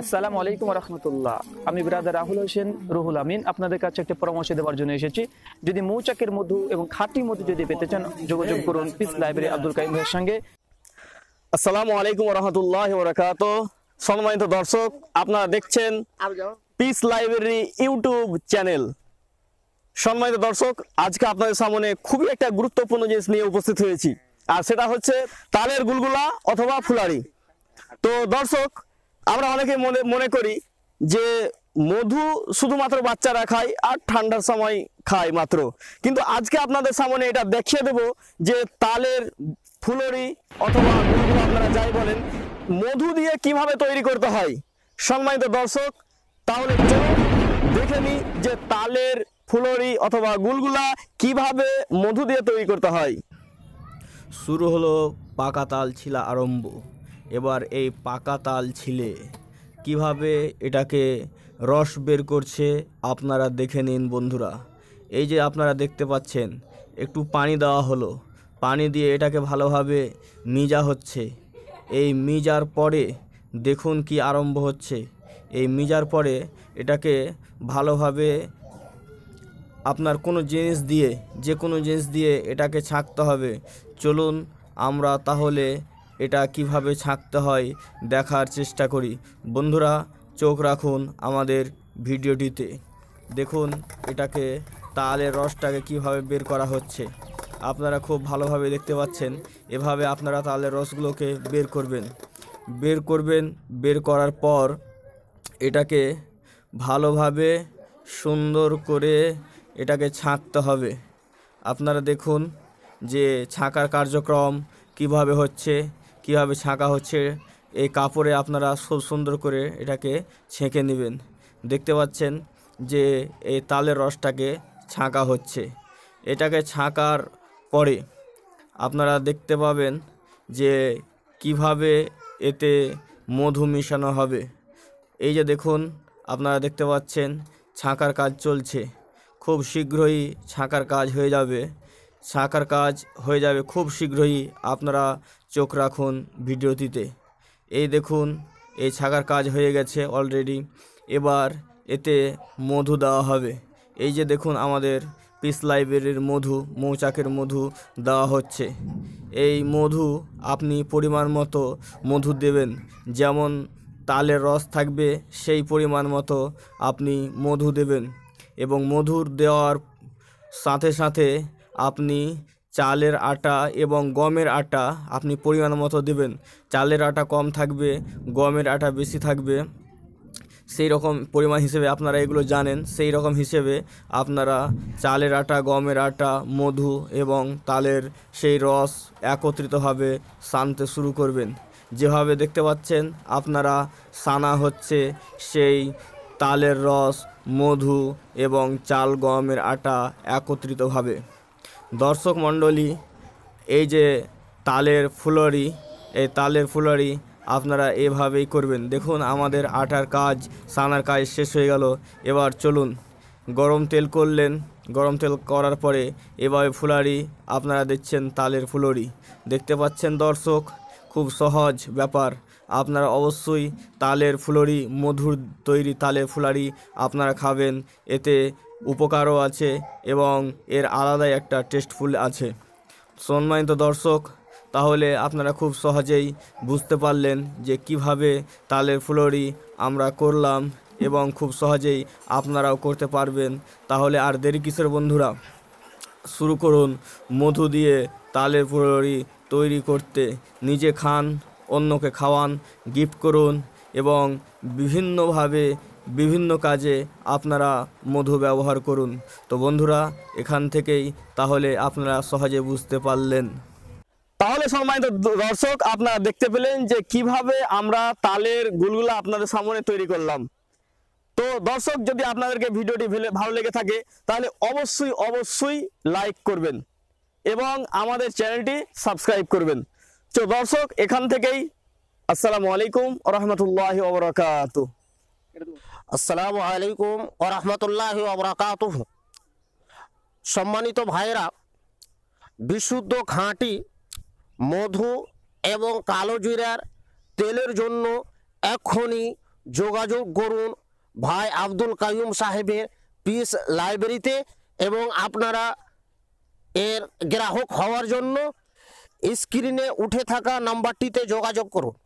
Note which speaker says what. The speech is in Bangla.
Speaker 1: আসসালামু আলাইকুম রহমতুল্লাহ আমি ব্রাদার রাহুল হোসেন রুহুল আমিন আপনাদের কাছে একটা পরামর্শ দেওয়ার জন্য এসেছি যদি মৌচাকের মধু এবং খাঁটি মধু যদি পেতে চান যোগাযোগ করুন পিস লাইব্রেরি আব্দুল সঙ্গে আসসালামু আলাইকুম রহমতুল্লাহ বরাকাত সম্মানিত দর্শক আপনারা দেখছেন পিস লাইব্রেরি ইউটিউব চ্যানেল সম্মানিত দর্শক আজকে আপনাদের সামনে খুবই একটা গুরুত্বপূর্ণ জিনিস নিয়ে উপস্থিত হয়েছি আর সেটা হচ্ছে তালের গুলগুলা অথবা ফুলারি তো দর্শক আমরা অনেকে মনে মনে করি যে মধু শুধুমাত্র বাচ্চারা খায় আর ঠান্ডার সময় খায় মাত্র কিন্তু আজকে আপনাদের সামনে এটা দেখিয়ে দেব যে তালের ফুলরি অথবা আপনারা যাই বলেন মধু দিয়ে কিভাবে তৈরি করতে হয় সম্মানিত দর্শক তাহলে দেখে নিই যে তালের ফুলরি অথবা গুলগুলা কিভাবে মধু দিয়ে তৈরি করতে হয়
Speaker 2: শুরু হলো পাকা তাল ছিলা আরম্ভ এবার এই পাকা তাল ছিলে কিভাবে এটাকে রস বের করছে আপনারা দেখে নিন বন্ধুরা এই যে আপনারা দেখতে পাচ্ছেন একটু পানি দেওয়া হলো পানি দিয়ে এটাকে ভালোভাবে মিজা হচ্ছে এই মিজার পরে দেখুন কি আরম্ভ হচ্ছে এই মিজার পরে এটাকে ভালোভাবে আপনার কোনো জিনিস দিয়ে যে কোনো জিনিস দিয়ে এটাকে ছাঁকতে হবে চলুন আমরা তাহলে এটা কিভাবে ছাঁকতে হয় দেখার চেষ্টা করি বন্ধুরা চোখ রাখুন আমাদের ভিডিওটিতে দেখুন এটাকে তালের রসটাকে কিভাবে বের করা হচ্ছে আপনারা খুব ভালোভাবে দেখতে পাচ্ছেন এভাবে আপনারা তালের রসগুলোকে বের করবেন বের করবেন বের করার পর এটাকে ভালোভাবে সুন্দর করে এটাকে ছাঁকতে হবে আপনারা দেখুন যে ছাঁকার কার্যক্রম কিভাবে হচ্ছে কিভাবে ছাঁকা হচ্ছে এই কাপড়ে আপনারা খুব সুন্দর করে এটাকে ছেঁকে নেবেন দেখতে পাচ্ছেন যে এই তালের রসটাকে ছাঁকা হচ্ছে এটাকে ছাঁকার পরে আপনারা দেখতে পাবেন যে কিভাবে এতে মধু মিশানো হবে এই যে দেখুন আপনারা দেখতে পাচ্ছেন ছাঁকার কাজ চলছে খুব শীঘ্রই ছাঁকার কাজ হয়ে যাবে শাখার কাজ হয়ে যাবে খুব শীঘ্রই আপনারা চোখ রাখুন ভিডিওটিতে এই দেখুন এই ছাগার কাজ হয়ে গেছে অলরেডি এবার এতে মধু দেওয়া হবে এই যে দেখুন আমাদের পিস লাইব্রেরির মধু মৌচাকের মধু দেওয়া হচ্ছে এই মধু আপনি পরিমাণ মতো মধু দেবেন যেমন তালের রস থাকবে সেই পরিমাণ মতো আপনি মধু দেবেন এবং মধুর দেওয়ার সাথে সাথে আপনি চালের আটা এবং গমের আটা আপনি পরিমাণ মতো দেবেন চালের আটা কম থাকবে গমের আটা বেশি থাকবে সেই রকম পরিমাণ হিসেবে আপনারা এগুলো জানেন সেই রকম হিসেবে আপনারা চালের আটা গমের আটা মধু এবং তালের সেই রস একত্রিতভাবে সানতে শুরু করবেন যেভাবে দেখতে পাচ্ছেন আপনারা সানা হচ্ছে সেই তালের রস মধু এবং চাল গমের আটা একত্রিতভাবে দর্শক মণ্ডলী এই যে তালের ফুলরি এই তালের ফুলরি আপনারা এভাবেই করবেন দেখুন আমাদের আটার কাজ সানার কাজ শেষ হয়ে গেল এবার চলুন গরম তেল করলেন গরম তেল করার পরে এভাবে ফুলারি আপনারা দেখছেন তালের ফুলরি দেখতে পাচ্ছেন দর্শক খুব সহজ ব্যাপার আপনারা অবশ্যই তালের ফুলরি মধুর তৈরি তালের ফুলারি আপনারা খাবেন এতে উপকারও আছে এবং এর আলাদাই একটা টেস্টফুল আছে সম্মানিত দর্শক তাহলে আপনারা খুব সহজেই বুঝতে পারলেন যে কিভাবে তালের ফুলরি আমরা করলাম এবং খুব সহজেই আপনারাও করতে পারবেন তাহলে আর দেরি কিসের বন্ধুরা শুরু করুন মধু দিয়ে তালের ফুলরি তৈরি করতে নিজে খান অন্যকে খাওয়ান গিফট করুন এবং বিভিন্নভাবে বিভিন্ন কাজে আপনারা মধু ব্যবহার করুন তো বন্ধুরা এখান থেকেই তাহলে আপনারা সহজে বুঝতে পারলেন
Speaker 1: তাহলে সম্মানিত দর্শক আপনারা দেখতে পেলেন যে কিভাবে আমরা তালের গুলগুলা আপনাদের সামনে তৈরি করলাম তো দর্শক যদি আপনাদেরকে ভিডিওটি ভালো লেগে থাকে তাহলে অবশ্যই অবশ্যই লাইক করবেন এবং আমাদের চ্যানেলটি সাবস্ক্রাইব করবেন তো দর্শক এখান থেকেই আসসালামু আলাইকুম রহমতুল্লাহ ওবরাকাত আসসালামু আলাইকুম ও রহমতুল্লাহ অবরাকাত সম্মানিত ভাইরা বিশুদ্ধ ঘাঁটি মধু এবং কালো জিরার তেলের জন্য এক্ষুনি যোগাযোগ করুন ভাই আব্দুল কাইম সাহেবের পিস লাইব্রেরিতে এবং আপনারা এর গ্রাহক হওয়ার জন্য স্ক্রিনে উঠে থাকা নাম্বারটিতে যোগাযোগ করুন